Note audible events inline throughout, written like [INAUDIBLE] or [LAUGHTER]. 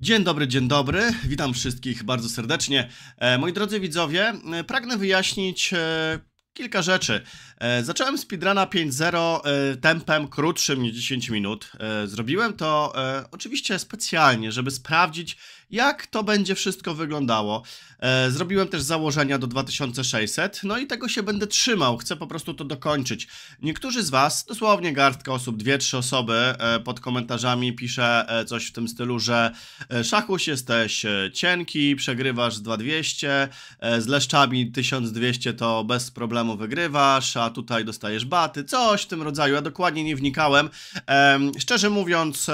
Dzień dobry, dzień dobry. Witam wszystkich bardzo serdecznie. E, moi drodzy widzowie, e, pragnę wyjaśnić e, kilka rzeczy. Zacząłem speedruna 5.0 tempem krótszym niż 10 minut. Zrobiłem to oczywiście specjalnie, żeby sprawdzić, jak to będzie wszystko wyglądało. E, zrobiłem też założenia do 2600, no i tego się będę trzymał, chcę po prostu to dokończyć. Niektórzy z Was, dosłownie garstka osób, dwie, trzy osoby e, pod komentarzami pisze e, coś w tym stylu, że szachuś jesteś cienki, przegrywasz 2200, z leszczami 1200 to bez problemu wygrywasz, a tutaj dostajesz baty, coś w tym rodzaju, ja dokładnie nie wnikałem. szczerze mówiąc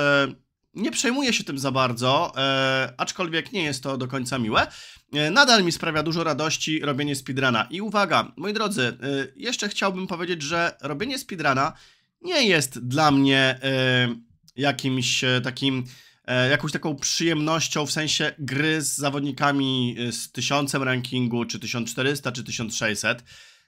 nie przejmuję się tym za bardzo, e, aczkolwiek nie jest to do końca miłe. E, nadal mi sprawia dużo radości robienie speedruna. I uwaga, moi drodzy, e, jeszcze chciałbym powiedzieć, że robienie speedruna nie jest dla mnie e, jakimś e, takim e, jakąś taką przyjemnością w sensie gry z zawodnikami z tysiącem rankingu, czy 1400, czy 1600.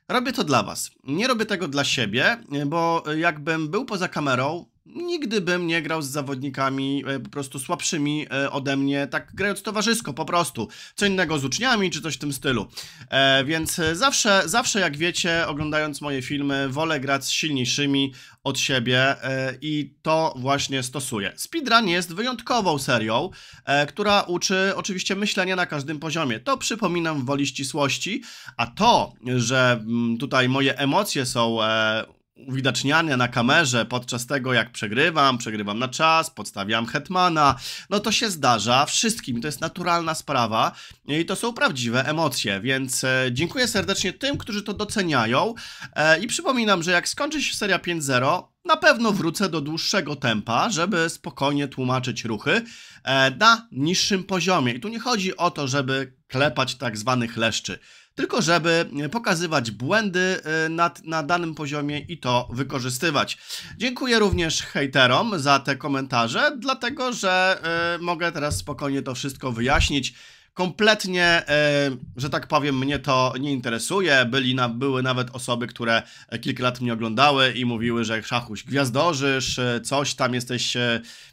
Robię to dla was. Nie robię tego dla siebie, bo jakbym był poza kamerą, nigdy bym nie grał z zawodnikami e, po prostu słabszymi e, ode mnie, tak grając towarzysko po prostu, co innego z uczniami czy coś w tym stylu. E, więc zawsze, zawsze jak wiecie, oglądając moje filmy, wolę grać z silniejszymi od siebie e, i to właśnie stosuję. Speedrun jest wyjątkową serią, e, która uczy oczywiście myślenia na każdym poziomie. To przypominam w woli ścisłości, a to, że m, mm, tutaj moje emocje są e, uwidaczniania na kamerze podczas tego, jak przegrywam, przegrywam na czas, podstawiam hetmana, no to się zdarza wszystkim, to jest naturalna sprawa i to są prawdziwe emocje, więc e, dziękuję serdecznie tym, którzy to doceniają e, i przypominam, że jak skończy się seria 5.0, na pewno wrócę do dłuższego tempa, żeby spokojnie tłumaczyć ruchy e, na niższym poziomie. I tu nie chodzi o to, żeby klepać tak zwanych leszczy tylko żeby pokazywać błędy y, na, na danym poziomie i to wykorzystywać. Dziękuję również hejterom za te komentarze, dlatego że y, mogę teraz spokojnie to wszystko wyjaśnić Kompletnie, e, że tak powiem, mnie to nie interesuje. Byli były nawet osoby, które e, kilka lat mnie oglądały i mówiły, że szachuś gwiazdożysz, e, coś tam jesteś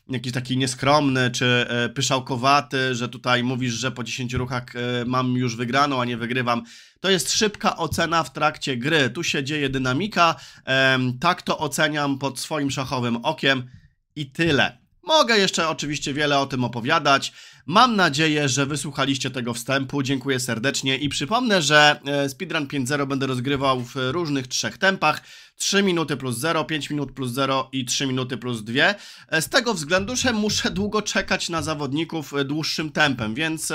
jakiś taki nieskromny czy pyszałkowaty, że tutaj mówisz, że po 10 ruchach mam już wygraną, a nie wygrywam. To jest szybka ocena w trakcie gry. Tu się dzieje dynamika. Tak to oceniam pod swoim szachowym okiem i tyle. Mogę jeszcze oczywiście wiele o tym opowiadać. Mam nadzieję, że wysłuchaliście tego wstępu. Dziękuję serdecznie i przypomnę, że e, Speedrun 5.0 będę rozgrywał w różnych trzech tempach. 3 minuty plus 0, 5 minut plus 0 i 3 minuty plus 2. E, z tego względu, że muszę długo czekać na zawodników e, dłuższym tempem, więc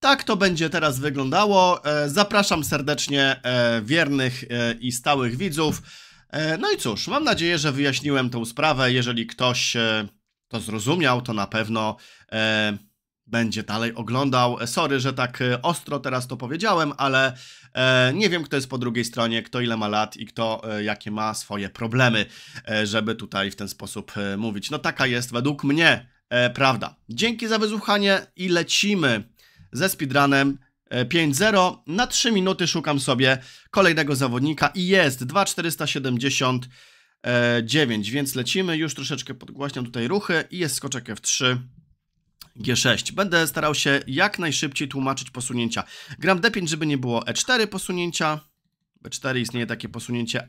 tak to będzie teraz wyglądało. Zapraszam serdecznie wiernych i stałych widzów. No i cóż, mam nadzieję, że wyjaśniłem tą sprawę. Jeżeli ktoś to zrozumiał, to na pewno e, będzie dalej oglądał. Sorry, że tak e, ostro teraz to powiedziałem, ale e, nie wiem, kto jest po drugiej stronie, kto ile ma lat i kto e, jakie ma swoje problemy, e, żeby tutaj w ten sposób e, mówić. No taka jest według mnie prawda. Dzięki za wysłuchanie i lecimy ze speedrunem 5-0. Na 3 minuty szukam sobie kolejnego zawodnika i jest 2470 9, więc lecimy. Już troszeczkę podgłaśniam tutaj ruchy i jest skoczek F3. G6. Będę starał się jak najszybciej tłumaczyć posunięcia. Gram D5, żeby nie było E4 posunięcia. B4 e istnieje takie posunięcie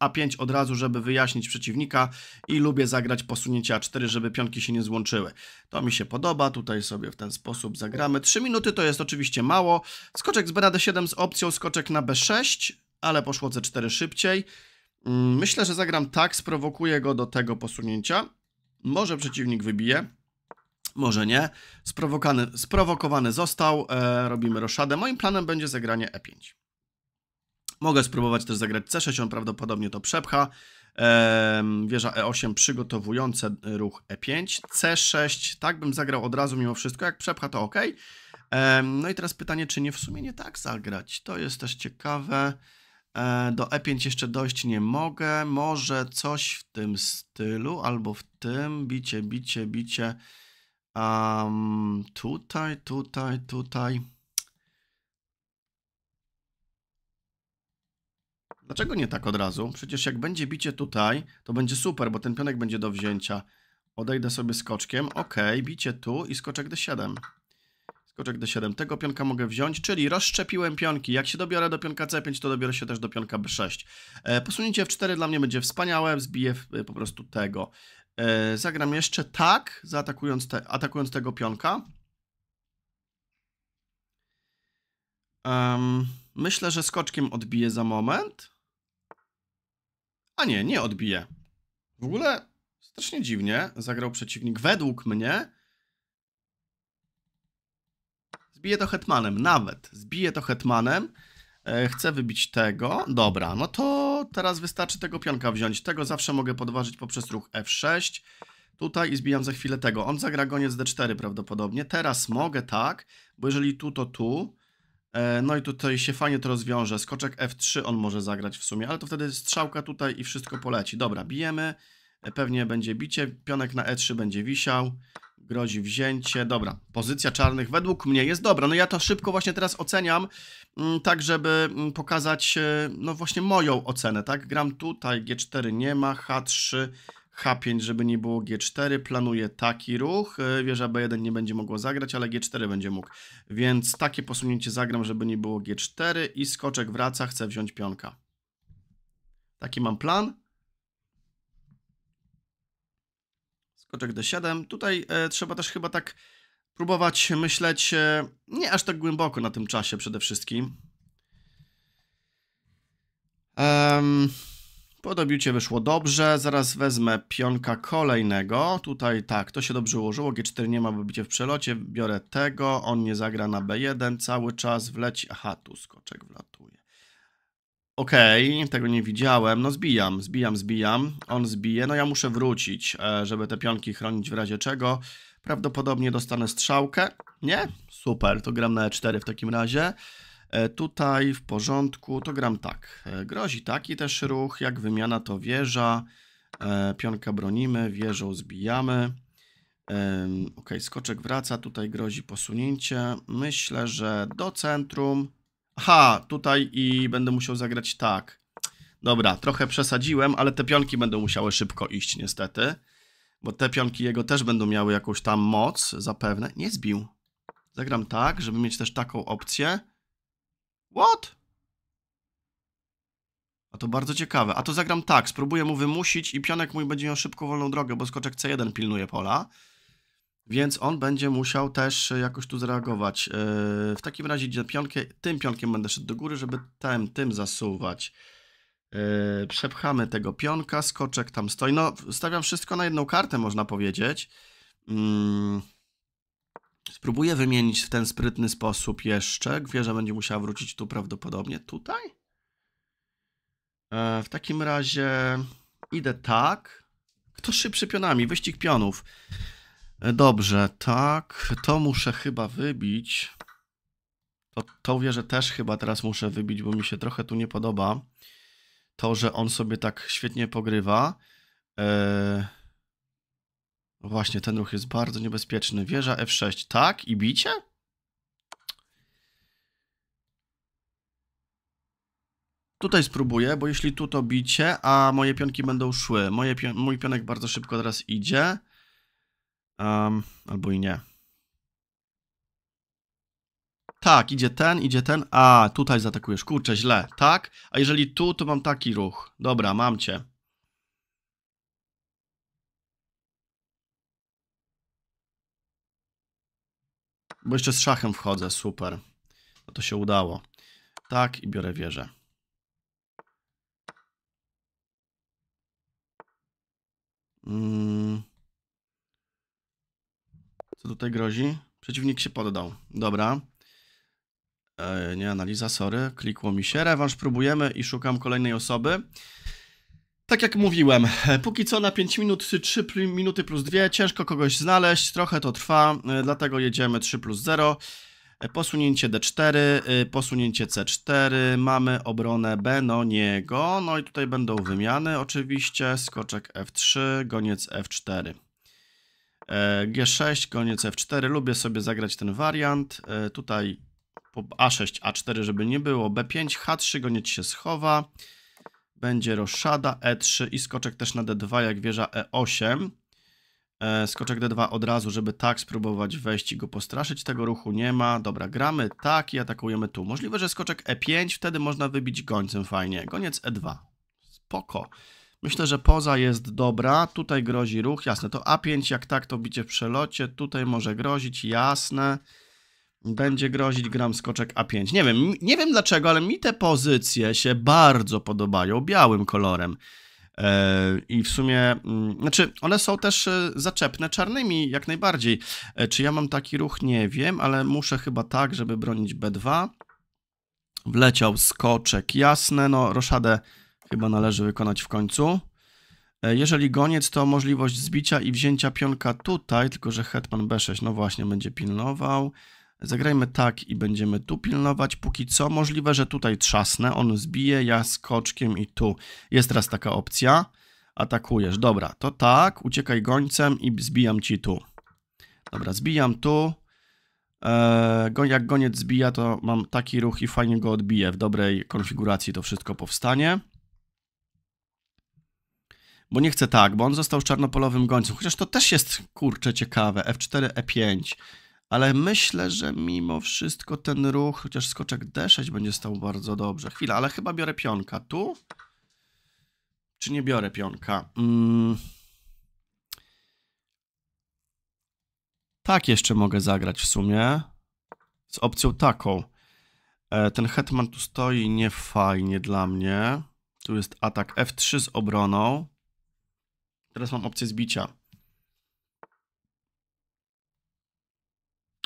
A5 od razu, żeby wyjaśnić przeciwnika i lubię zagrać posunięcie A4, żeby pionki się nie złączyły. To mi się podoba, tutaj sobie w ten sposób zagramy. 3 minuty to jest oczywiście mało. Skoczek z B na D7 z opcją skoczek na B6, ale poszło C4 szybciej. Mm, myślę, że zagram tak, sprowokuję go do tego posunięcia. Może przeciwnik wybije, może nie. Sprowokany, sprowokowany został, e, robimy roszadę. Moim planem będzie zagranie e5. Mogę spróbować też zagrać c6, on prawdopodobnie to przepcha. E, wieża e8 przygotowujące ruch e5. c6, tak bym zagrał od razu mimo wszystko, jak przepcha to ok. E, no i teraz pytanie, czy nie w sumie nie tak zagrać? To jest też ciekawe. E, do E5 jeszcze dojść nie mogę. Może coś w tym stylu, albo w tym. Bicie, bicie, bicie. Um, tutaj, tutaj, tutaj. Dlaczego nie tak od razu? Przecież jak będzie bicie tutaj, to będzie super, bo ten pionek będzie do wzięcia. Odejdę sobie skoczkiem. Ok, bicie tu i skoczek D7. Koczek d 7 tego pionka mogę wziąć, czyli rozszczepiłem pionki. Jak się dobiorę do pionka C5, to dobiorę się też do pionka B6. E, posunięcie F4 dla mnie będzie wspaniałe, zbiję e, po prostu tego. E, zagram jeszcze tak, zaatakując te, atakując tego pionka. Um, myślę, że skoczkiem odbiję za moment. A nie, nie odbiję. W ogóle strasznie dziwnie zagrał przeciwnik według mnie Zbiję to hetmanem, nawet. Zbiję to hetmanem. E, chcę wybić tego. Dobra, no to teraz wystarczy tego pionka wziąć. Tego zawsze mogę podważyć poprzez ruch F6. Tutaj i zbijam za chwilę tego. On zagra goniec D4 prawdopodobnie. Teraz mogę tak, bo jeżeli tu, to tu. E, no i tutaj się fajnie to rozwiąże. Skoczek F3 on może zagrać w sumie, ale to wtedy strzałka tutaj i wszystko poleci. Dobra, bijemy. E, pewnie będzie bicie. Pionek na E3 będzie wisiał. Grozi wzięcie. Dobra, pozycja czarnych według mnie jest dobra. No ja to szybko właśnie teraz oceniam, mm, tak żeby mm, pokazać, e, no właśnie moją ocenę, tak? Gram tutaj, G4 nie ma, H3, H5, żeby nie było G4. Planuję taki ruch. E, wieża B1 nie będzie mogła zagrać, ale G4 będzie mógł. Więc takie posunięcie zagram, żeby nie było G4 i skoczek wraca, chcę wziąć pionka. Taki mam plan. skoczek D7. Tutaj e, trzeba też chyba tak próbować myśleć e, nie aż tak głęboko na tym czasie przede wszystkim. Um, po dobiucie wyszło dobrze, zaraz wezmę pionka kolejnego, tutaj tak, to się dobrze ułożyło, G4 nie ma, bo bicie w przelocie, biorę tego, on nie zagra na B1, cały czas wleci, aha, tu skoczek wlatuje. Okej, okay, tego nie widziałem. No zbijam, zbijam, zbijam. On zbije. No ja muszę wrócić, e, żeby te pionki chronić w razie czego. Prawdopodobnie dostanę strzałkę. Nie? Super, to gram na E4 w takim razie. E, tutaj w porządku, to gram tak. E, grozi taki też ruch, jak wymiana to wieża. Pionka bronimy, wieżą zbijamy. Ok, skoczek wraca, tutaj grozi posunięcie. Myślę, że do centrum Aha, tutaj i będę musiał zagrać tak. Dobra, trochę przesadziłem, ale te pionki będą musiały szybko iść niestety. Bo te pionki jego też będą miały jakąś tam moc, zapewne. Nie zbił. Zagram tak, żeby mieć też taką opcję. What? A to bardzo ciekawe. A to zagram tak, spróbuję mu wymusić i pionek mój będzie miał szybko wolną drogę, bo skoczek C1 pilnuje pola. Więc on będzie musiał też e, jakoś tu zareagować. E, w takim razie idzie pionkę. Tym pionkiem będę szedł do góry, żeby tam, tym zasuwać. E, przepchamy tego pionka, skoczek tam stoi. No, stawiam wszystko na jedną kartę, można powiedzieć. Mm. Spróbuję wymienić w ten sprytny sposób jeszcze. Gwierza będzie musiała wrócić tu prawdopodobnie. Tutaj? W takim razie idę tak. Kto szybszy pionami? Wyścig pionów. E, dobrze, tak. To muszę chyba wybić. To, tą wieżę też chyba teraz muszę wybić, bo mi się trochę tu nie podoba. To, że on sobie tak świetnie pogrywa. Eee... Właśnie, ten ruch jest bardzo niebezpieczny. Wieża F6, tak? I bicie? Tutaj spróbuję, bo jeśli tu to bicie, a moje pionki będą szły. Moje pion mój pionek bardzo szybko teraz idzie. Um, albo i nie. Tak, idzie ten, idzie ten. A, tutaj zaatakujesz. Kurczę, źle. Tak? A jeżeli tu, to mam taki ruch. Dobra, mam cię. Bo jeszcze z szachem wchodzę, super. No to się udało. Tak i biorę wieżę. Mmm... Co tutaj grozi? Przeciwnik się poddał. Dobra. E, nie, analiza, sorry. Klikło mi się. Rewanż próbujemy i szukam kolejnej osoby. Tak jak mówiłem, e, póki co na 5 minut, 3 minuty plus 2, ciężko kogoś znaleźć, trochę to trwa, e, dlatego jedziemy 3 plus 0. E, posunięcie D4, posunięcie C4, mamy obronę B, no niego, no i tutaj będą wymiany oczywiście, skoczek F3, goniec F4. E, G6, koniec F4. Lubię sobie zagrać ten wariant. E, tutaj A6, A4, żeby nie było. B5, H3, goniec się schowa. Będzie roszada, E3 i skoczek też na D2, jak wieża E8. E, skoczek D2 od razu, żeby tak spróbować wejść i go postraszyć. Tego ruchu nie ma. Dobra, gramy tak i atakujemy tu. Możliwe, że skoczek E5, wtedy można wybić gońcem fajnie. Goniec E2. Spoko. Myślę, że poza jest dobra, tutaj grozi ruch, jasne. To A5, jak tak, to bicie w przelocie, tutaj może grozić, jasne. Będzie grozić gram skoczek A5. Nie wiem, nie wiem dlaczego, ale mi te pozycje się bardzo podobają, białym kolorem. E, I w sumie, mm, znaczy, one są też e, zaczepne czarnymi, jak najbardziej. E, czy ja mam taki ruch? Nie wiem, ale muszę chyba tak, żeby bronić B2. Wleciał skoczek, jasne, no, roszadę Chyba należy wykonać w końcu. E, jeżeli goniec, to możliwość zbicia i wzięcia pionka tutaj, tylko że hetman b6, no właśnie, będzie pilnował. Zagrajmy tak i będziemy tu pilnować. Póki co możliwe, że tutaj trzasnę, on zbije, ja skoczkiem i tu. Jest teraz taka opcja. Atakujesz, dobra, to tak, uciekaj gońcem i zbijam ci tu. Dobra, zbijam tu. E, jak goniec zbija, to mam taki ruch i fajnie go odbiję. W dobrej konfiguracji to wszystko powstanie bo nie chcę tak, bo on został czarnopolowym gońcem. Chociaż to też jest, kurczę, ciekawe. F4, E5. Ale myślę, że mimo wszystko ten ruch, chociaż skoczek D6 będzie stał bardzo dobrze. Chwila, ale chyba biorę pionka. Tu? Czy nie biorę pionka? Mm. Tak jeszcze mogę zagrać w sumie. Z opcją taką. E, ten hetman tu stoi niefajnie dla mnie. Tu jest atak F3 z obroną. Teraz mam opcję zbicia.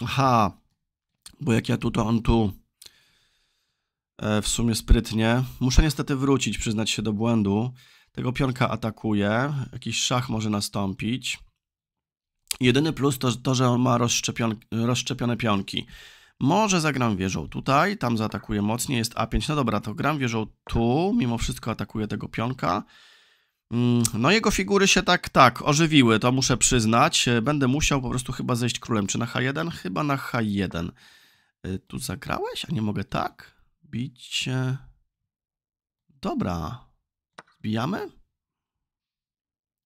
Aha, bo jak ja tu, to on tu. E, w sumie sprytnie. Muszę niestety wrócić, przyznać się do błędu. Tego pionka atakuje, jakiś szach może nastąpić. Jedyny plus to, to że on ma rozszczepion, rozszczepione pionki. Może zagram wieżą tutaj, tam zaatakuje mocniej, jest A5. No dobra, to gram wieżą tu, mimo wszystko atakuje tego pionka. Mm, no jego figury się tak, tak, ożywiły, to muszę przyznać. E, będę musiał po prostu chyba zejść królem. Czy na H1? Chyba na H1. E, tu zagrałeś? A nie mogę tak? Bić... Dobra. Zbijamy?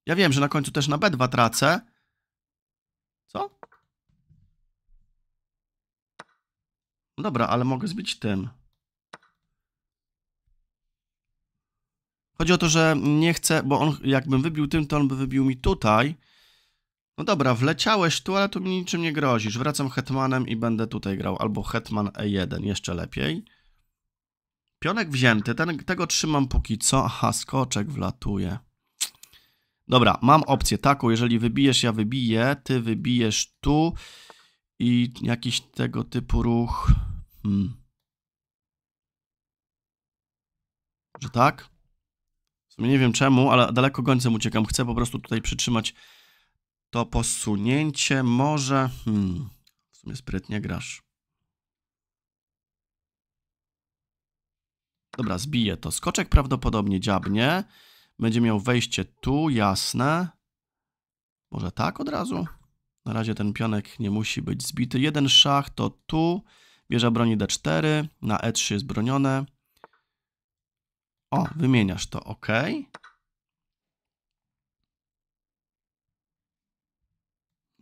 Ja wiem, że na końcu też na B2 tracę. Co? No dobra, ale mogę zbić tym. Chodzi o to, że nie chcę, bo on jakbym wybił tym, to on by wybił mi tutaj. No dobra, wleciałeś tu, ale tu mi niczym nie grozisz. Wracam hetmanem i będę tutaj grał. Albo hetman e1, jeszcze lepiej. Pionek wzięty, Ten, tego trzymam póki co. Aha, skoczek wlatuje. Dobra, mam opcję taką, jeżeli wybijesz, ja wybiję, ty wybijesz tu i jakiś tego typu ruch. Hmm. Że tak? nie wiem czemu, ale daleko gońcem uciekam. Chcę po prostu tutaj przytrzymać to posunięcie. Może... Hmm, w sumie sprytnie grasz. Dobra, zbiję to. Skoczek prawdopodobnie dziabnie. Będzie miał wejście tu, jasne. Może tak od razu? Na razie ten pionek nie musi być zbity. Jeden szach to tu. Bierze broni D4. Na E3 jest bronione. O, wymieniasz to OK.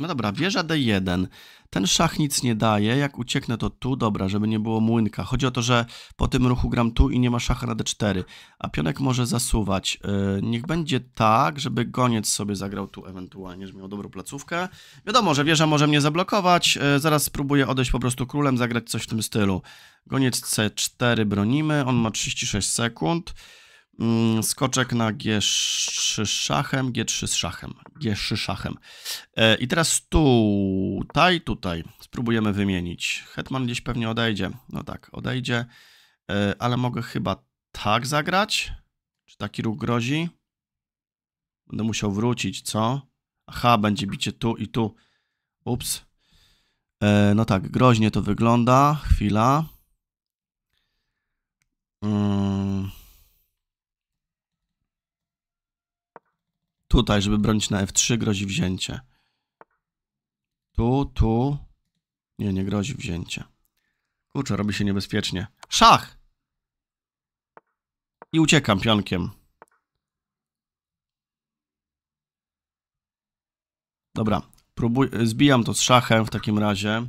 No dobra, wieża D1. Ten szach nic nie daje, jak ucieknę to tu, dobra, żeby nie było młynka. Chodzi o to, że po tym ruchu gram tu i nie ma szacha na D4, a pionek może zasuwać. Yy, niech będzie tak, żeby goniec sobie zagrał tu ewentualnie, żeby miał dobrą placówkę. Wiadomo, że wieża może mnie zablokować, yy, zaraz spróbuję odejść po prostu królem, zagrać coś w tym stylu. Goniec C4 bronimy, on ma 36 sekund. Mm, skoczek na G3 szachem, G3 z szachem, G3 szachem. E, I teraz tutaj, tutaj spróbujemy wymienić. Hetman gdzieś pewnie odejdzie. No tak, odejdzie, e, ale mogę chyba tak zagrać? Czy taki ruch grozi? Będę musiał wrócić, co? Aha, będzie bicie tu i tu. Ups. E, no tak, groźnie to wygląda. Chwila. Hmm. Tutaj, żeby bronić na F3 grozi wzięcie. Tu, tu. Nie, nie grozi wzięcie. Kurczę, robi się niebezpiecznie. Szach! I uciekam pionkiem. Dobra, próbuj, zbijam to z szachem w takim razie,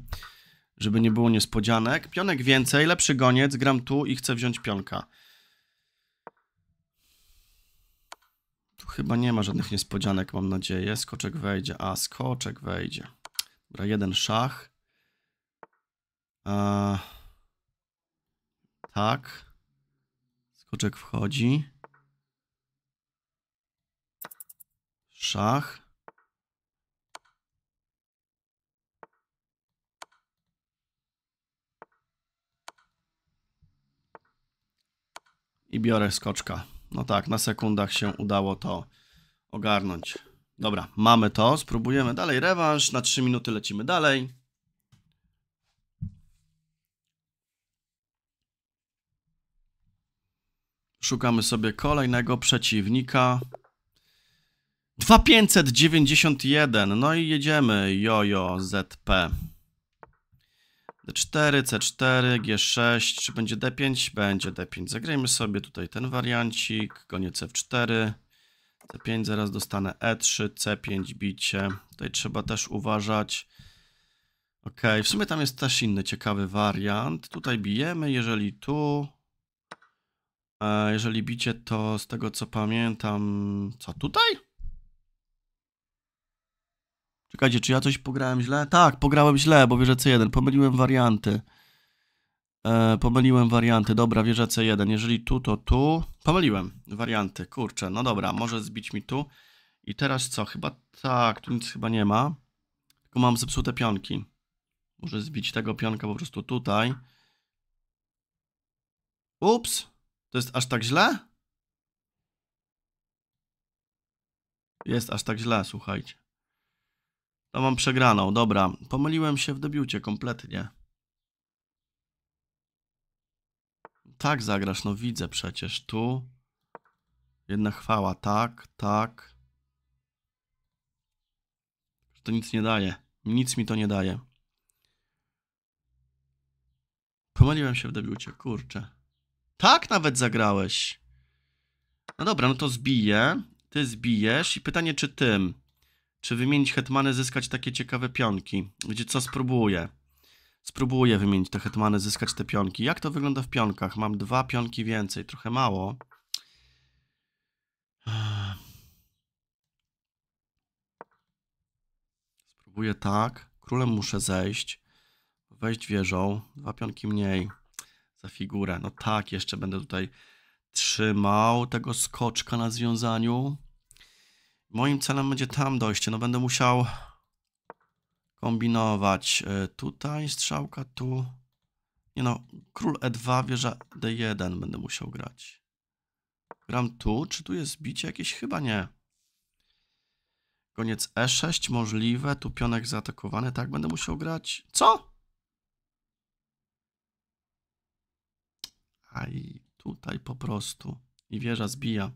żeby nie było niespodzianek. Pionek więcej, lepszy goniec, gram tu i chcę wziąć pionka. Tu chyba nie ma żadnych niespodzianek, mam nadzieję. Skoczek wejdzie. A, skoczek wejdzie. Dobra, jeden szach. A, tak. Skoczek wchodzi. Szach. I biorę skoczka. No tak, na sekundach się udało to ogarnąć. Dobra, mamy to, spróbujemy dalej rewanż, na 3 minuty lecimy dalej. Szukamy sobie kolejnego przeciwnika. 2591, no i jedziemy, jojo ZP. D4, C4, G6, czy będzie D5? Będzie D5. Zagrajmy sobie tutaj ten wariancik, gonię C4, C5, zaraz dostanę E3, C5, bicie. Tutaj trzeba też uważać. Ok, w sumie tam jest też inny ciekawy wariant. Tutaj bijemy, jeżeli tu... E, jeżeli bicie, to z tego co pamiętam... Co, tutaj? Czekajcie, czy ja coś pograłem źle? Tak, pograłem źle, bo wierzę C1. Pomyliłem warianty. E, pomyliłem warianty. Dobra, wierzę C1. Jeżeli tu, to tu. Pomyliłem warianty. Kurczę, no dobra, może zbić mi tu. I teraz co? Chyba tak, tu nic chyba nie ma. Tylko mam zepsute pionki. Może zbić tego pionka po prostu tutaj. Ups! To jest aż tak źle? Jest aż tak źle, słuchajcie. To no, mam przegraną, dobra. Pomyliłem się w debiucie kompletnie. Tak zagrasz, no widzę przecież. Tu. Jedna chwała, tak, tak. To nic nie daje. Nic mi to nie daje. Pomyliłem się w debiucie, kurczę. Tak nawet zagrałeś. No dobra, no to zbiję. Ty zbijesz i pytanie, czy tym... Czy wymienić hetmany, zyskać takie ciekawe pionki? Gdzie co spróbuję? Spróbuję wymienić te hetmany, zyskać te pionki. Jak to wygląda w pionkach? Mam dwa pionki więcej, trochę mało. Spróbuję tak. Królem muszę zejść. Wejść wieżą. Dwa pionki mniej za figurę. No tak, jeszcze będę tutaj trzymał tego skoczka na związaniu. Moim celem będzie tam dojście. No będę musiał kombinować. E, tutaj strzałka, tu. Nie no, król E2, wieża D1 będę musiał grać. Gram tu, czy tu jest bicie jakieś? Chyba nie. Koniec E6, możliwe, tu pionek zaatakowany, tak będę musiał grać. Co? A i tutaj po prostu. I wieża zbija.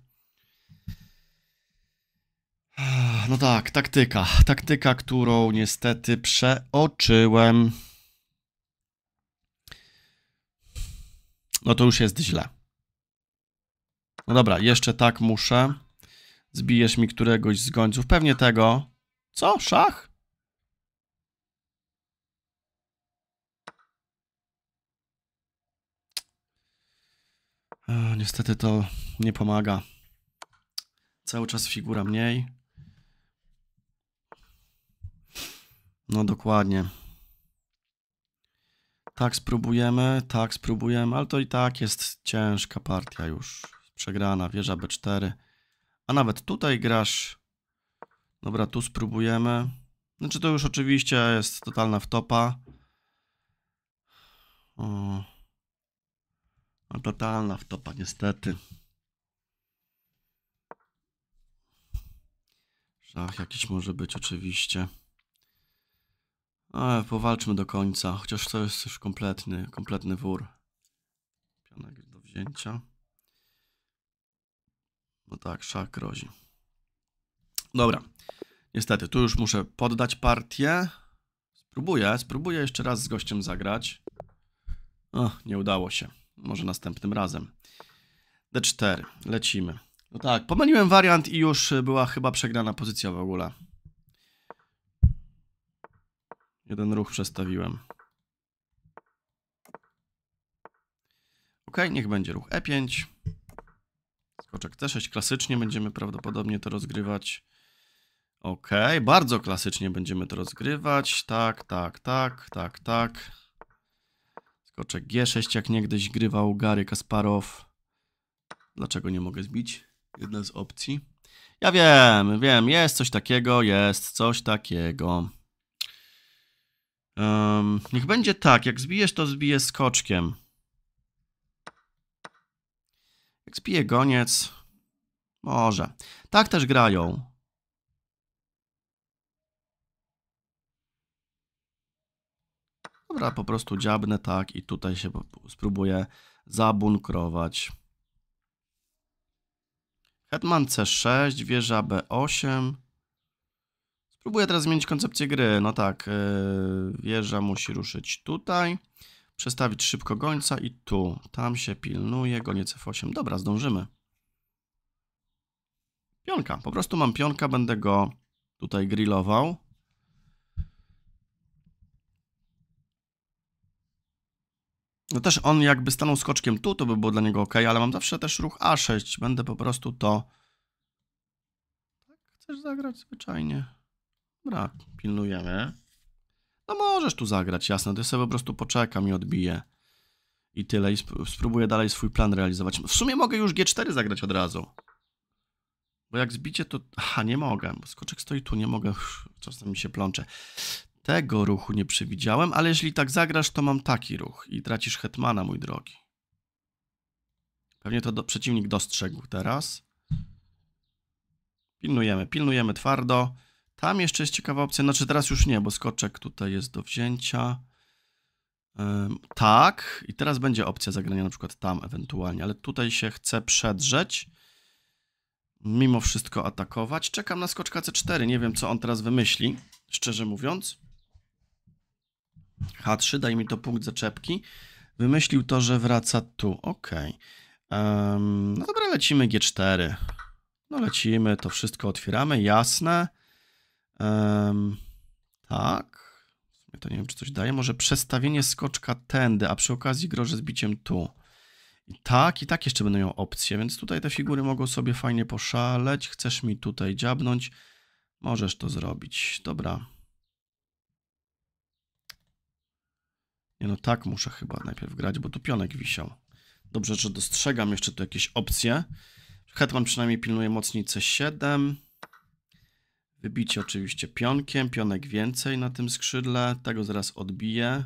Ah, no tak, taktyka. Taktyka, którą niestety przeoczyłem. No to już jest źle. No dobra, jeszcze tak muszę. Zbijesz mi któregoś z gońców. Pewnie tego. Co? Szach? Ah, niestety to nie pomaga. Cały czas figura mniej. No dokładnie. Tak spróbujemy, tak spróbujemy, ale to i tak jest ciężka partia już. Przegrana, wieża B4. A nawet tutaj grasz. Dobra, tu spróbujemy. Znaczy to już oczywiście jest totalna wtopa. O. No, totalna wtopa niestety. Szach jakiś może być oczywiście. Ale powalczmy do końca, chociaż to jest już kompletny, kompletny wór. Pionek do wzięcia. No tak, szak grozi. Dobra. Niestety, tu już muszę poddać partię. Spróbuję, spróbuję jeszcze raz z gościem zagrać. O, nie udało się. Może następnym razem. D4, lecimy. No tak, pomyliłem wariant i już była chyba przegrana pozycja w ogóle. Jeden ruch przestawiłem. Ok, niech będzie ruch E5. Skoczek T6. Klasycznie będziemy prawdopodobnie to rozgrywać. Ok, bardzo klasycznie będziemy to rozgrywać. Tak, tak, tak, tak, tak. Skoczek G6, jak niegdyś grywał Gary Kasparow. Dlaczego nie mogę zbić? Jedna z opcji. Ja wiem, wiem, jest coś takiego, jest coś takiego. Um, niech będzie tak, jak zbijesz, to zbiję skoczkiem. Jak zbiję goniec, może. Tak też grają. Dobra, po prostu dziabnę tak i tutaj się spróbuję zabunkrować. Hetman C6, wieża B8. Próbuję teraz zmienić koncepcję gry. No tak, e, wieża musi ruszyć tutaj. Przestawić szybko gońca i tu. Tam się pilnuje, goniec F8. Dobra, zdążymy. Pionka. Po prostu mam pionka, będę go tutaj grillował. No też on jakby stanął skoczkiem tu, to by było dla niego ok, ale mam zawsze też ruch A6. Będę po prostu to... Tak, chcesz zagrać zwyczajnie. Dobra, pilnujemy. No możesz tu zagrać, jasne, to ja sobie po prostu poczekam i odbiję. I tyle, i sp spróbuję dalej swój plan realizować. W sumie mogę już G4 zagrać od razu. Bo jak zbicie to... Aha, nie mogę, bo skoczek stoi tu, nie mogę, Uff, czasem mi się plącze. Tego ruchu nie przewidziałem, ale jeśli tak zagrasz, to mam taki ruch i tracisz hetmana, mój drogi. Pewnie to do... przeciwnik dostrzegł teraz. Pilnujemy, pilnujemy twardo. Tam jeszcze jest ciekawa opcja, znaczy teraz już nie, bo skoczek tutaj jest do wzięcia. Um, tak, i teraz będzie opcja zagrania na przykład tam ewentualnie, ale tutaj się chce przedrzeć. Mimo wszystko atakować. Czekam na skoczka C4, nie wiem co on teraz wymyśli, szczerze mówiąc. H3, daj mi to punkt zaczepki. Wymyślił to, że wraca tu, ok. Um, no dobra, lecimy G4. No lecimy, to wszystko otwieramy, jasne. Um, tak. To nie wiem, czy coś daje. Może przestawienie skoczka tędy, a przy okazji grożę zbiciem tu. I tak, i tak jeszcze będą miał opcje, więc tutaj te figury mogą sobie fajnie poszaleć. Chcesz mi tutaj dziabnąć? Możesz to zrobić. Dobra. Nie no, tak muszę chyba najpierw grać, bo tu pionek wisiał. Dobrze, że dostrzegam jeszcze tu jakieś opcje. Hetman przynajmniej pilnuje mocniej C7. Wybicie oczywiście pionkiem, pionek więcej na tym skrzydle, tego tak zaraz odbiję.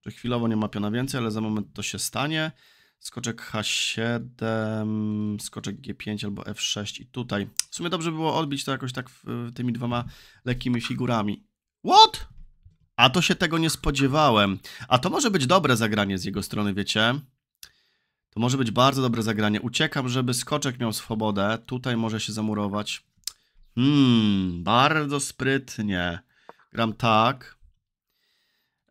Czy chwilowo nie ma piona więcej, ale za moment to się stanie. Skoczek H7, skoczek G5 albo F6 i tutaj. W sumie dobrze było odbić to jakoś tak tymi dwoma lekkimi figurami. What? A to się tego nie spodziewałem. A to może być dobre zagranie z jego strony, wiecie? To może być bardzo dobre zagranie. Uciekam, żeby skoczek miał swobodę. Tutaj może się zamurować. Hmm, bardzo sprytnie. Gram tak.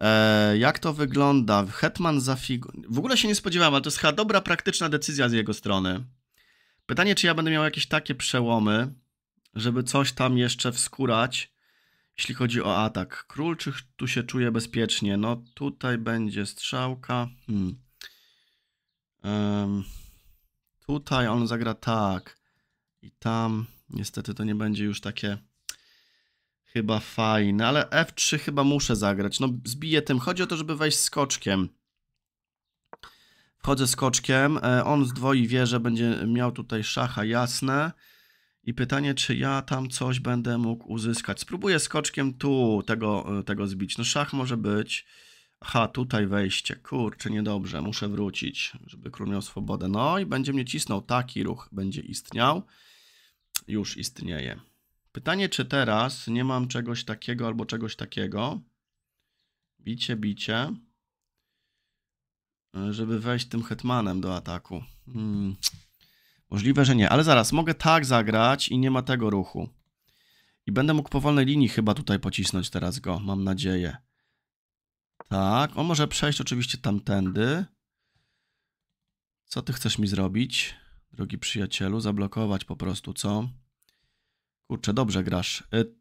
E, jak to wygląda? Hetman za figurę. W ogóle się nie spodziewałem, ale to jest chyba dobra, praktyczna decyzja z jego strony. Pytanie, czy ja będę miał jakieś takie przełomy, żeby coś tam jeszcze wskurać, jeśli chodzi o atak. Król, czy tu się czuje bezpiecznie? No tutaj będzie strzałka. Hmm. Um, tutaj on zagra tak. I tam... Niestety to nie będzie już takie chyba fajne, ale F3 chyba muszę zagrać. No zbiję tym. Chodzi o to, żeby wejść skoczkiem. Wchodzę skoczkiem, e, on zdwoi wieżę, będzie miał tutaj szacha, jasne. I pytanie, czy ja tam coś będę mógł uzyskać. Spróbuję skoczkiem tu tego, e, tego zbić. No szach może być. Aha, tutaj wejście. Kurczę, niedobrze. Muszę wrócić, żeby król miał swobodę. No i będzie mnie cisnął. Taki ruch będzie istniał już istnieje. Pytanie, czy teraz nie mam czegoś takiego albo czegoś takiego. Bicie, bicie. E, żeby wejść tym hetmanem do ataku. Hmm. Możliwe, że nie, ale zaraz, mogę tak zagrać i nie ma tego ruchu. I będę mógł po wolnej linii chyba tutaj pocisnąć teraz go, mam nadzieję. Tak, on może przejść oczywiście tamtędy. Co ty chcesz mi zrobić? drogi przyjacielu, zablokować po prostu, co? Kurczę, dobrze grasz. Y,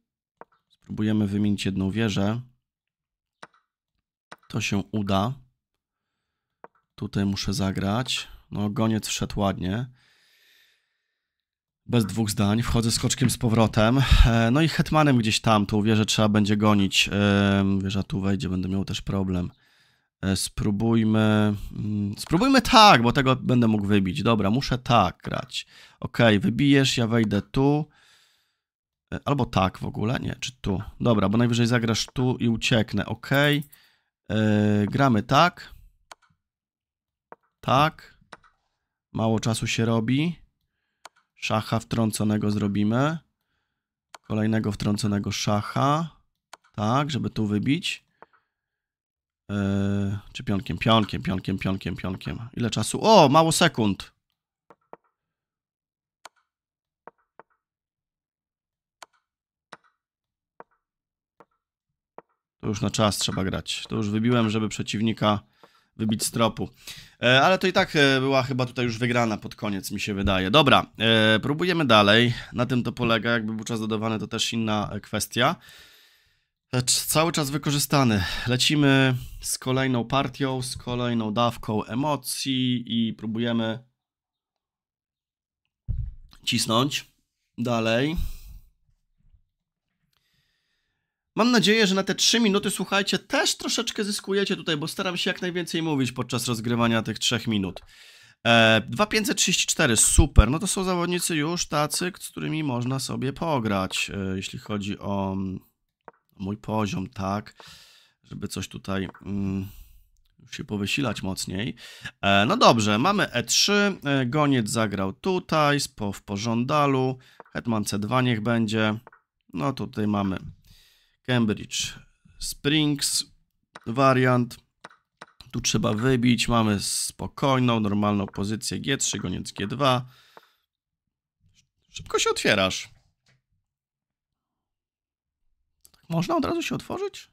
spróbujemy wymienić jedną wieżę. To się uda. Tutaj muszę zagrać. No, goniec wszedł ładnie. Bez dwóch zdań. Wchodzę skoczkiem z powrotem. E, no i hetmanem gdzieś tam. tu wieżę trzeba będzie gonić. E, wieża tu wejdzie, będę miał też problem. E, spróbujmy. Mm, spróbujmy tak, bo tego będę mógł wybić. Dobra, muszę tak grać. Ok, wybijesz, ja wejdę tu. E, albo tak w ogóle, nie, czy tu. Dobra, bo najwyżej zagrasz tu i ucieknę. Ok. Yy, e, gramy tak. Tak. Mało czasu się robi. Szacha wtrąconego zrobimy. Kolejnego wtrąconego szacha. Tak, żeby tu wybić. Yy, czy pionkiem? Pionkiem, pionkiem, pionkiem, pionkiem. Ile czasu? O, mało sekund. To już na czas trzeba grać. To już wybiłem, żeby przeciwnika wybić z tropu. E, ale to i tak e, była chyba tutaj już wygrana pod koniec, mi się wydaje. Dobra, e, próbujemy dalej. Na tym to polega. Jakby był czas dodawany, to też inna e, kwestia. Lecz cały czas wykorzystany. Lecimy z kolejną partią, z kolejną dawką emocji i próbujemy cisnąć dalej. Mam nadzieję, że na te 3 minuty, słuchajcie, też troszeczkę zyskujecie tutaj, bo staram się jak najwięcej mówić podczas rozgrywania tych 3 minut. E, 2534, super. No to są zawodnicy już tacy, z którymi można sobie pograć, e, jeśli chodzi o mm, mój poziom, tak, żeby coś tutaj mm, się powysilać mocniej. E, no dobrze, mamy E3, e, Goniec zagrał tutaj, spo w pożądalu, Hetman C2 niech będzie, no tutaj mamy Cambridge Springs wariant, tu trzeba wybić, mamy spokojną, normalną pozycję G3, Goniec G2, szybko się otwierasz. Można od razu się otworzyć?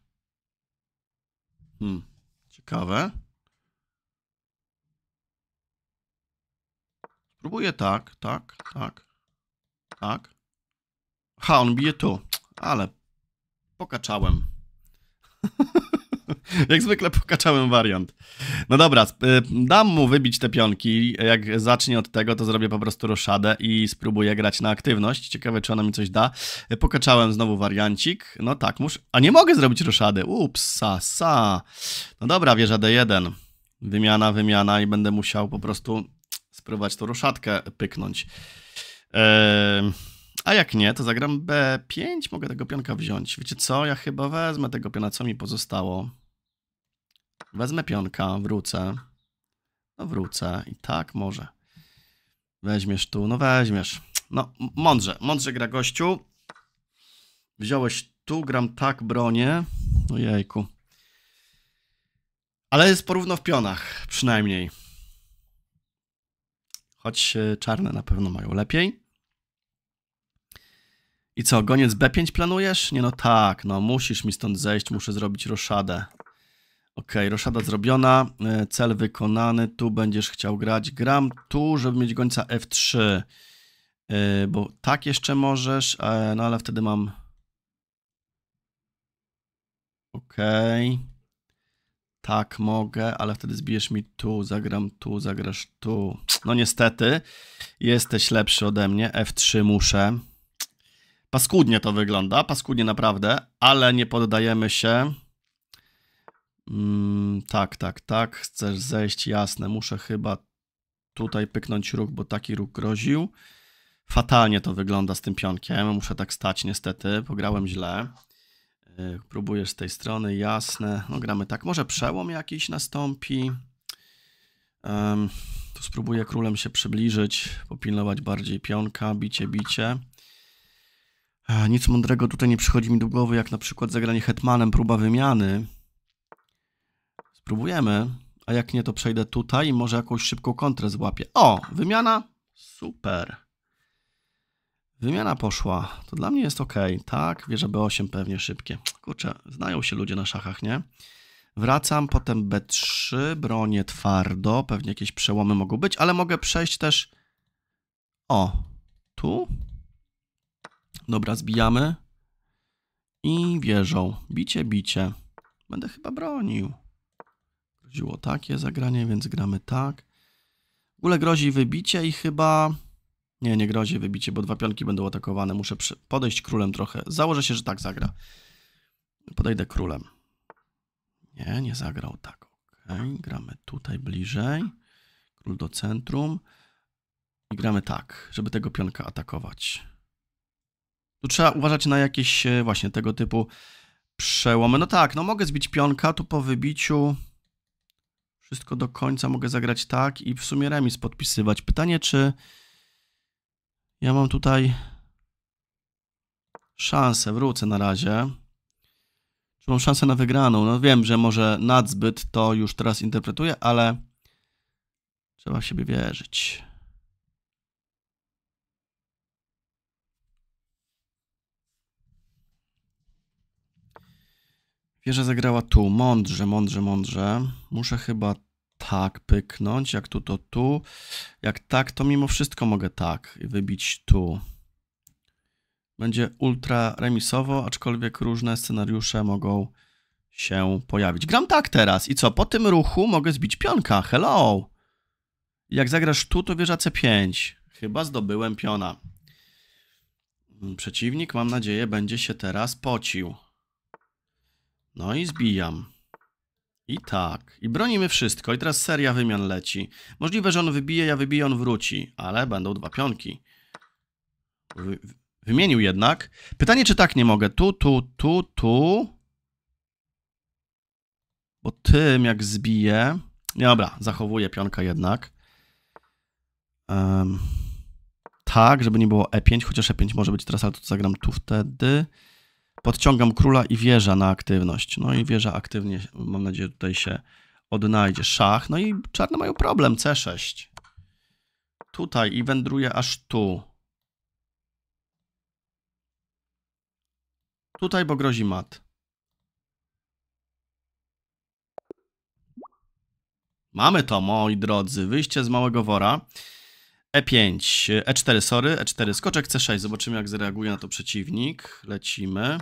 Hmm, ciekawe. Spróbuję tak, tak, tak, tak. Ha, on bije tu, ale pokaczałem. [LAUGHS] [LAUGHS] jak zwykle pokaczałem wariant. No dobra, y, dam mu wybić te pionki. Jak zacznie od tego, to zrobię po prostu roszadę i spróbuję grać na aktywność. Ciekawe, czy ona mi coś da. Y, pokaczałem znowu wariancik. No tak, muszę... A nie mogę zrobić roszady. Upsa, sa, sa. No dobra, wieża D1. Wymiana, wymiana i będę musiał po prostu spróbować tą roszadkę pyknąć. Eee... A jak nie, to zagram B5, mogę tego pionka wziąć. Wiecie co, ja chyba wezmę tego piona, co mi pozostało. Wezmę pionka, wrócę. No wrócę i tak może. Weźmiesz tu, no weźmiesz. No, mądrze, mądrze gra gościu. Wziąłeś tu, gram tak bronię. jejku. Ale jest porówno w pionach, przynajmniej. Choć e, czarne na pewno mają lepiej. I co, goniec B5 planujesz? Nie no tak, no musisz mi stąd zejść, muszę zrobić roszadę. Ok, roszada zrobiona, e, cel wykonany, tu będziesz chciał grać. Gram tu, żeby mieć gońca F3, e, bo tak jeszcze możesz, e, no ale wtedy mam... Ok, tak mogę, ale wtedy zbijesz mi tu, zagram tu, zagrasz tu. No niestety, jesteś lepszy ode mnie, F3 muszę. Paskudnie to wygląda, paskudnie naprawdę, ale nie poddajemy się. Mm, tak, tak, tak, chcesz zejść, jasne, muszę chyba tutaj pyknąć róg, bo taki róg groził. Fatalnie to wygląda z tym pionkiem, muszę tak stać niestety, pograłem źle. Y, próbujesz próbuję z tej strony, jasne, no gramy tak, może przełom jakiś nastąpi. Um, tu spróbuję królem się przybliżyć, popilnować bardziej pionka, bicie, bicie. Nic mądrego tutaj nie przychodzi mi do głowy, jak na przykład zagranie hetmanem, próba wymiany. Spróbujemy, a jak nie, to przejdę tutaj i może jakąś szybką kontrę złapię. O, wymiana, super. Wymiana poszła, to dla mnie jest ok. Tak, wieża B8 pewnie szybkie. Kurczę, znają się ludzie na szachach, nie? Wracam, potem B3, bronię twardo, pewnie jakieś przełomy mogą być, ale mogę przejść też... O, tu? Dobra, zbijamy. I wieżą. Bicie, bicie. Będę chyba bronił. Groziło takie zagranie, więc gramy tak. W ogóle grozi wybicie i chyba... Nie, nie grozi wybicie, bo dwa pionki będą atakowane. Muszę podejść królem trochę. Założę się, że tak zagra. Podejdę królem. Nie, nie zagrał tak. Ok, gramy tutaj bliżej. Król do centrum. I gramy tak, żeby tego pionka atakować. Tu trzeba uważać na jakieś e, właśnie tego typu przełomy. No tak, no mogę zbić pionka, tu po wybiciu wszystko do końca mogę zagrać tak i w sumie remis podpisywać. Pytanie, czy ja mam tutaj szansę, wrócę na razie. Czy mam szansę na wygraną? No wiem, że może nadzbyt to już teraz interpretuję, ale trzeba w siebie wierzyć. Wieża zagrała tu, mądrze, mądrze, mądrze. Muszę chyba tak pyknąć, jak tu, to tu. Jak tak, to mimo wszystko mogę tak wybić tu. Będzie ultra remisowo, aczkolwiek różne scenariusze mogą się pojawić. Gram tak teraz i co? Po tym ruchu mogę zbić pionka. Hello! Jak zagrasz tu, to wieża C5. Chyba zdobyłem piona. Mm, przeciwnik, mam nadzieję, będzie się teraz pocił. No i zbijam. I tak. I bronimy wszystko. I teraz seria wymian leci. Możliwe, że on wybije, ja wybiję, on wróci. Ale będą dwa pionki. Wy... wymienił jednak. Pytanie, czy tak nie mogę. Tu, tu, tu, tu. Bo tym jak zbiję... Dobra, zachowuję pionka jednak. Um, tak, żeby nie było E5, chociaż E5 może być teraz, ale to zagram tu wtedy podciągam króla i wieża na aktywność. No i wieża aktywnie, mam nadzieję, tutaj się odnajdzie. Szach. No i czarne mają problem. C6. Tutaj i wędruje aż tu. Tutaj, bo grozi mat. Mamy to, moi drodzy. Wyjście z małego wora. E5, E4, sorry, E4, skoczek C6. Zobaczymy, jak zareaguje na to przeciwnik. Lecimy.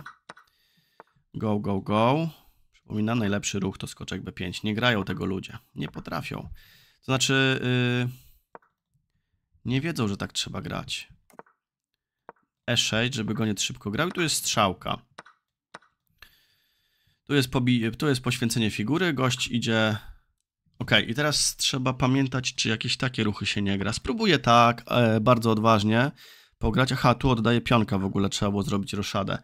Go, go, go. Przypominam, najlepszy ruch to skoczek B5. Nie grają tego ludzie. Nie potrafią. To znaczy, yy, nie wiedzą, że tak trzeba grać. E6, żeby nie szybko grał. I tu jest strzałka. Tu jest, tu jest poświęcenie figury. Gość idzie... Ok, i teraz trzeba pamiętać, czy jakieś takie ruchy się nie gra. Spróbuję tak, e, bardzo odważnie pograć. Aha, tu oddaję pionka w ogóle. Trzeba było zrobić roszadę.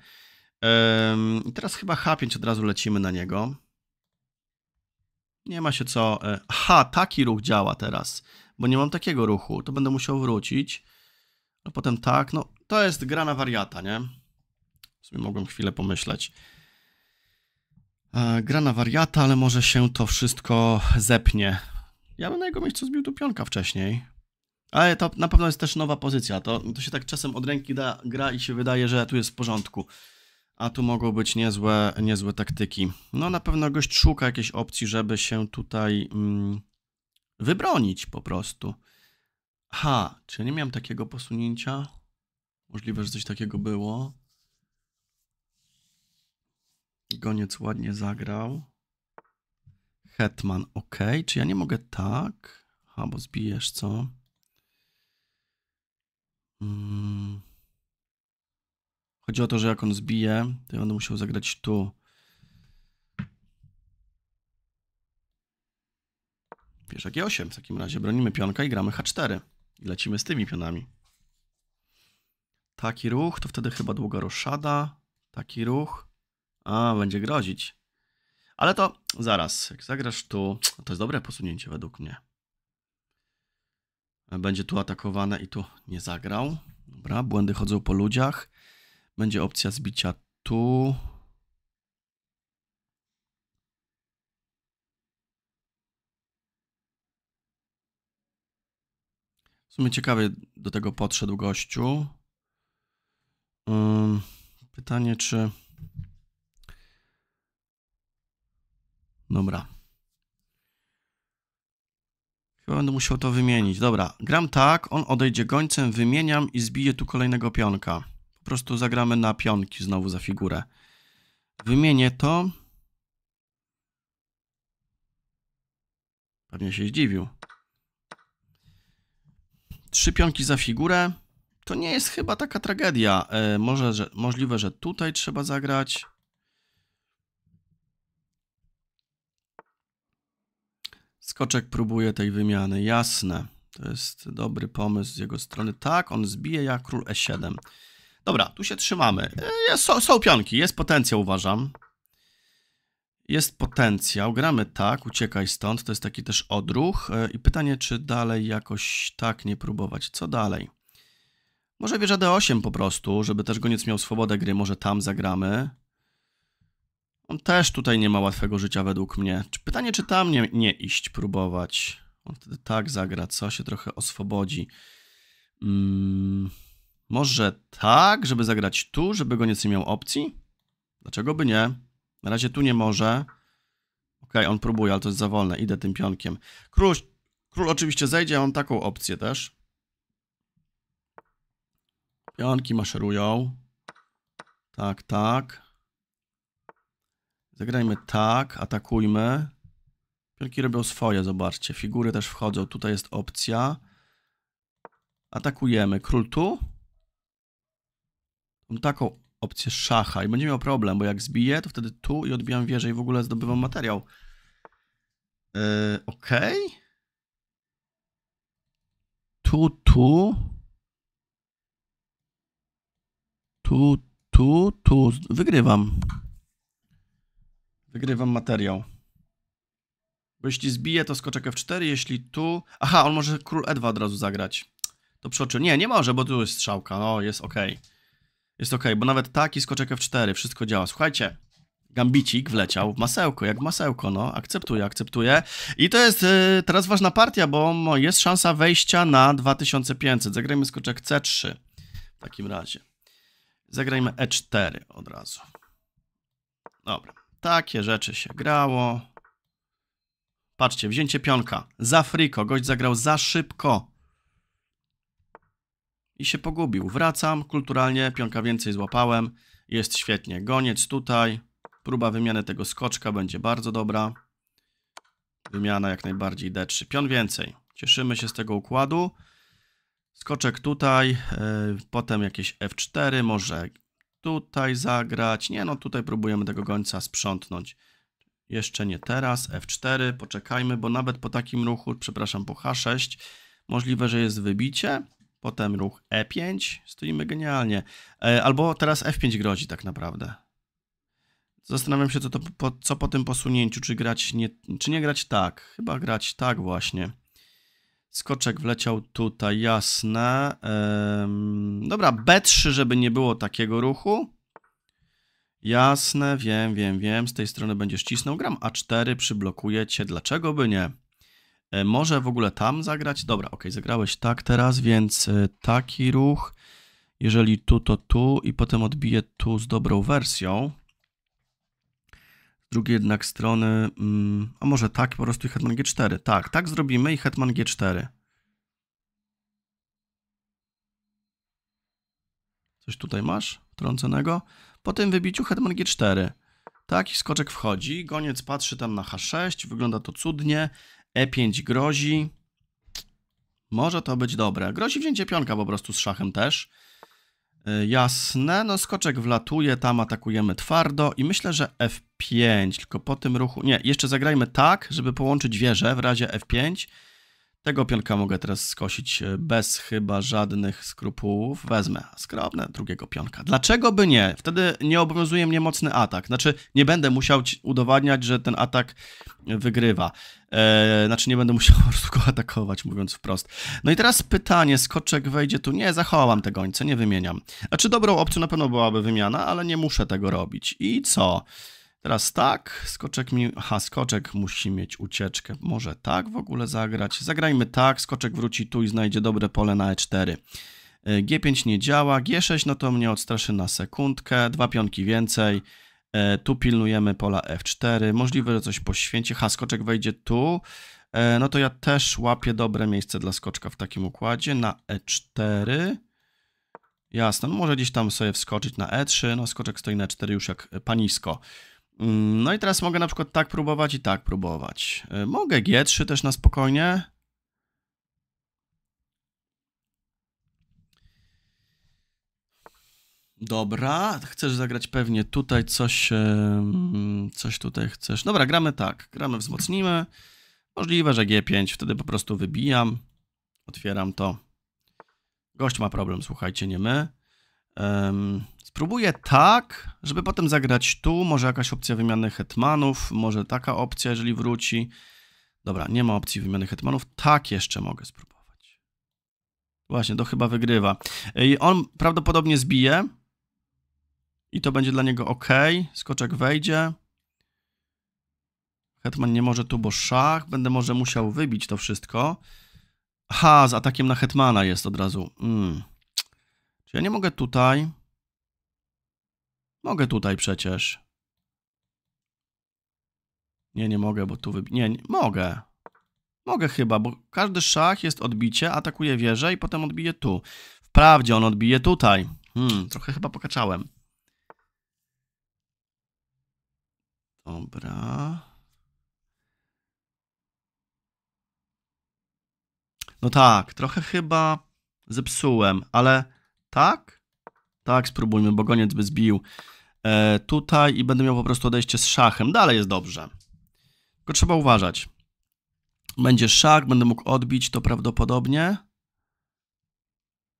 I teraz chyba H5 od razu lecimy na niego. Nie ma się co... E, ha, taki ruch działa teraz, bo nie mam takiego ruchu. To będę musiał wrócić. A potem tak, no to jest gra na wariata, nie? W sumie mogłem chwilę pomyśleć. E, gra na wariata, ale może się to wszystko zepnie. Ja bym na jego miejscu zbił tu pionka wcześniej. Ale to na pewno jest też nowa pozycja. To, to się tak czasem od ręki da gra i się wydaje, że tu jest w porządku. A tu mogą być niezłe, niezłe taktyki. No na pewno gość szuka jakiejś opcji, żeby się tutaj mm, wybronić po prostu. Ha, czy ja nie miałem takiego posunięcia? Możliwe, że coś takiego było. Goniec ładnie zagrał. Hetman, ok. Czy ja nie mogę tak? Ha, bo zbijesz, co? Mm. Chodzi o to, że jak on zbije, to ja będę musiał zagrać tu. Pieszak E8 w takim razie. Bronimy pionka i gramy H4. I lecimy z tymi pionami. Taki ruch, to wtedy chyba długa roszada. Taki ruch. A, będzie grozić. Ale to zaraz, jak zagrasz tu, to jest dobre posunięcie według mnie. Będzie tu atakowane i tu nie zagrał. Dobra, błędy chodzą po ludziach. Będzie opcja zbicia tu. W sumie ciekawie do tego podszedł gościu. Pytanie, czy... Dobra. Chyba będę musiał to wymienić. Dobra, gram tak, on odejdzie gońcem, wymieniam i zbiję tu kolejnego pionka. Po prostu zagramy na pionki znowu za figurę. Wymienię to. Pewnie się zdziwił. Trzy pionki za figurę. To nie jest chyba taka tragedia. E, może, że, możliwe, że tutaj trzeba zagrać. Skoczek próbuje tej wymiany, jasne. To jest dobry pomysł z jego strony. Tak, on zbije jak król e7. Dobra, tu się trzymamy. E, jest, są, są pionki, jest potencjał, uważam. Jest potencjał, gramy tak, uciekaj stąd, to jest taki też odruch. E, I pytanie, czy dalej jakoś tak nie próbować. Co dalej? Może wieża D8 po prostu, żeby też Goniec miał swobodę gry, może tam zagramy. On też tutaj nie ma łatwego życia według mnie. pytanie, czy tam nie, nie iść, próbować? On wtedy tak zagra, co? Się trochę oswobodzi. Hmm. Może tak, żeby zagrać tu, żeby goniec nie miał opcji? Dlaczego by nie? Na razie tu nie może. Ok, on próbuje, ale to jest za wolne. Idę tym pionkiem. Król, król oczywiście zejdzie, a on taką opcję też. Pionki maszerują. Tak, tak. Zagrajmy tak, atakujmy. Pionki robią swoje, zobaczcie. Figury też wchodzą. Tutaj jest opcja. Atakujemy. Król tu? Mam taką opcję szacha i będzie miał problem, bo jak zbiję, to wtedy tu i odbijam wieżę i w ogóle zdobywam materiał. Yy, Okej. Okay. Tu, tu. Tu, tu, tu. Wygrywam. Wygrywam materiał. Bo jeśli zbiję, to skoczek F4, jeśli tu... Aha, on może król E2 od razu zagrać. To przeoczy... Nie, nie może, bo tu jest strzałka. No, jest ok. Jest ok, bo nawet taki skoczek F4, wszystko działa. Słuchajcie, Gambicik wleciał w masełko, jak w masełko, no, akceptuję, akceptuję. I to jest y, teraz ważna partia, bo jest szansa wejścia na 2500. Zagrajmy skoczek C3 w takim razie. Zagrajmy E4 od razu. Dobra, takie rzeczy się grało. Patrzcie, wzięcie pionka. Za friko, gość zagrał za szybko i się pogubił. Wracam kulturalnie, pionka więcej złapałem. Jest świetnie. Goniec tutaj. Próba wymiany tego skoczka będzie bardzo dobra. Wymiana jak najbardziej D3. Pion więcej. Cieszymy się z tego układu. Skoczek tutaj, e, potem jakieś F4, może tutaj zagrać. Nie no, tutaj próbujemy tego gońca sprzątnąć. Jeszcze nie teraz, F4, poczekajmy, bo nawet po takim ruchu, przepraszam, po H6, możliwe, że jest wybicie. Potem ruch E5, stoimy genialnie. E, albo teraz F5 grozi tak naprawdę. Zastanawiam się, co, to, po, co po tym posunięciu, czy grać nie, czy nie grać tak. Chyba grać tak właśnie. Skoczek wleciał tutaj, jasne. Ehm, dobra, B3, żeby nie było takiego ruchu. Jasne, wiem, wiem, wiem. Z tej strony będziesz cisnął. Gram A4, przyblokuje cię. Dlaczego by nie? E, może w ogóle tam zagrać? Dobra, ok, zagrałeś tak teraz, więc e, taki ruch. Jeżeli tu, to tu i potem odbije tu z dobrą wersją. Z drugiej jednak strony, mm, a może tak po prostu i hetman g4. Tak, tak zrobimy i hetman g4. Coś tutaj masz trąconego? Po tym wybiciu hetman g4. Tak, i skoczek wchodzi, goniec patrzy tam na h6, wygląda to cudnie. E5 grozi. Może to być dobre. Grozi wzięcie pionka po prostu z szachem też. E, jasne, no skoczek wlatuje, tam atakujemy twardo i myślę, że F5, tylko po tym ruchu... Nie, jeszcze zagrajmy tak, żeby połączyć wieżę w razie F5 tego pionka mogę teraz skosić e, bez chyba żadnych skrupułów. Wezmę skromne drugiego pionka. Dlaczego by nie? Wtedy nie obowiązuje mnie mocny atak. Znaczy, nie będę musiał udowadniać, że ten atak wygrywa. Eee, znaczy, nie będę musiał [LAUGHS] po prostu go atakować, mówiąc wprost. No i teraz pytanie, skoczek wejdzie tu. Nie, Zachowałam te gońce, nie wymieniam. Znaczy, dobrą opcją na pewno byłaby wymiana, ale nie muszę tego robić. I co? Teraz tak, skoczek mi... Aha, skoczek musi mieć ucieczkę. Może tak w ogóle zagrać? Zagrajmy tak, skoczek wróci tu i znajdzie dobre pole na e4. E, G5 nie działa, G6 no to mnie odstraszy na sekundkę, dwa pionki więcej. E, tu pilnujemy pola F4, możliwe, że coś poświęci. Ha, skoczek wejdzie tu. E, no to ja też łapię dobre miejsce dla skoczka w takim układzie na E4. Jasne, no może gdzieś tam sobie wskoczyć na E3, no skoczek stoi na E4 już jak panisko. Mm, no i teraz mogę na przykład tak próbować i tak próbować. Y, mogę G3 też na spokojnie. Dobra, chcesz zagrać pewnie tutaj coś, y, mm, coś tutaj chcesz. Dobra, gramy tak, gramy wzmocnimy. Możliwe, że G5, wtedy po prostu wybijam, otwieram to. Gość ma problem, słuchajcie, nie my. Spróbuję tak, żeby potem zagrać tu, może jakaś opcja wymiany hetmanów, może taka opcja, jeżeli wróci. Dobra, nie ma opcji wymiany hetmanów, tak jeszcze mogę spróbować. Właśnie, to chyba wygrywa. I on prawdopodobnie zbije i to będzie dla niego ok, skoczek wejdzie. Hetman nie może tu, bo szach, będę może musiał wybić to wszystko. Ha, z atakiem na hetmana jest od razu. Mm. Czy ja nie mogę tutaj... Mogę tutaj przecież. Nie, nie mogę, bo tu wybi... Nie, nie, mogę. Mogę chyba, bo każdy szach jest odbicie, atakuje wieżę i potem odbije tu. Wprawdzie on odbije tutaj. Hmm, trochę chyba pokaczałem. Dobra. No tak, trochę chyba zepsułem, ale tak? Tak, spróbujmy, bo goniec by zbił e, tutaj i będę miał po prostu odejście z szachem. Dalej jest dobrze. Tylko trzeba uważać. Będzie szach, będę mógł odbić to prawdopodobnie.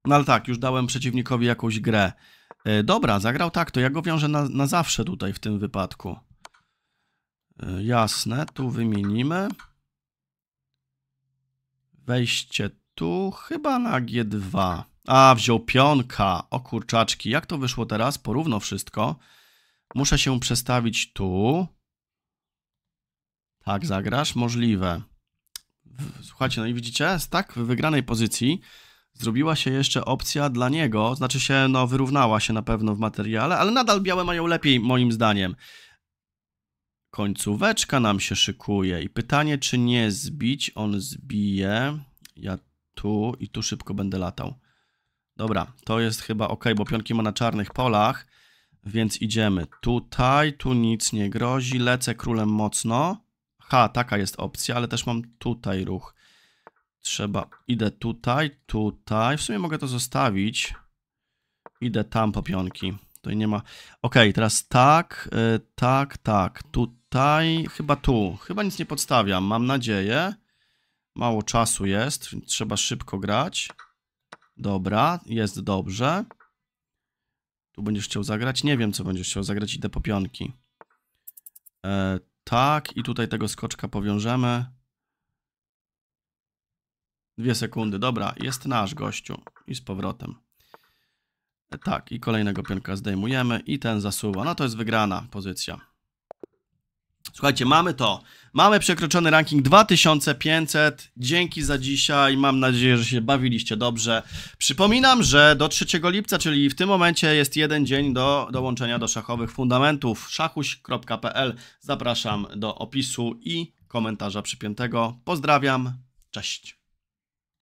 No ale tak, już dałem przeciwnikowi jakąś grę. E, dobra, zagrał tak, to ja go wiążę na, na zawsze tutaj w tym wypadku. E, jasne, tu wymienimy. Wejście tu, chyba na G2. A, wziął pionka. O kurczaczki, jak to wyszło teraz? Porówno wszystko. Muszę się przestawić tu. Tak, zagrasz? Możliwe. Słuchajcie, no i widzicie, z tak wygranej pozycji zrobiła się jeszcze opcja dla niego, znaczy się, no wyrównała się na pewno w materiale, ale nadal białe mają lepiej moim zdaniem. Końcóweczka nam się szykuje i pytanie, czy nie zbić, on zbije, ja tu i tu szybko będę latał. Dobra, to jest chyba ok, bo pionki ma na czarnych polach, więc idziemy tutaj, tu nic nie grozi, lecę królem mocno. Ha, taka jest opcja, ale też mam tutaj ruch. Trzeba, idę tutaj, tutaj, w sumie mogę to zostawić. Idę tam po pionki, tutaj nie ma... Okej, teraz tak, yy, tak, tak, tutaj, chyba tu, chyba nic nie podstawiam, mam nadzieję. Mało czasu jest, trzeba szybko grać. Dobra, jest dobrze. Tu będziesz chciał zagrać? Nie wiem, co będziesz chciał zagrać. Idę po pionki. E, tak, i tutaj tego skoczka powiążemy. Dwie sekundy, dobra, jest nasz gościu. I z powrotem. E, tak, i kolejnego pionka zdejmujemy i ten zasuwa. No to jest wygrana pozycja. Słuchajcie, mamy to. Mamy przekroczony ranking 2500. Dzięki za dzisiaj. Mam nadzieję, że się bawiliście dobrze. Przypominam, że do 3 lipca, czyli w tym momencie jest jeden dzień do dołączenia do szachowych fundamentów. szachuś.pl. Zapraszam do opisu i komentarza przypiętego. Pozdrawiam. Cześć.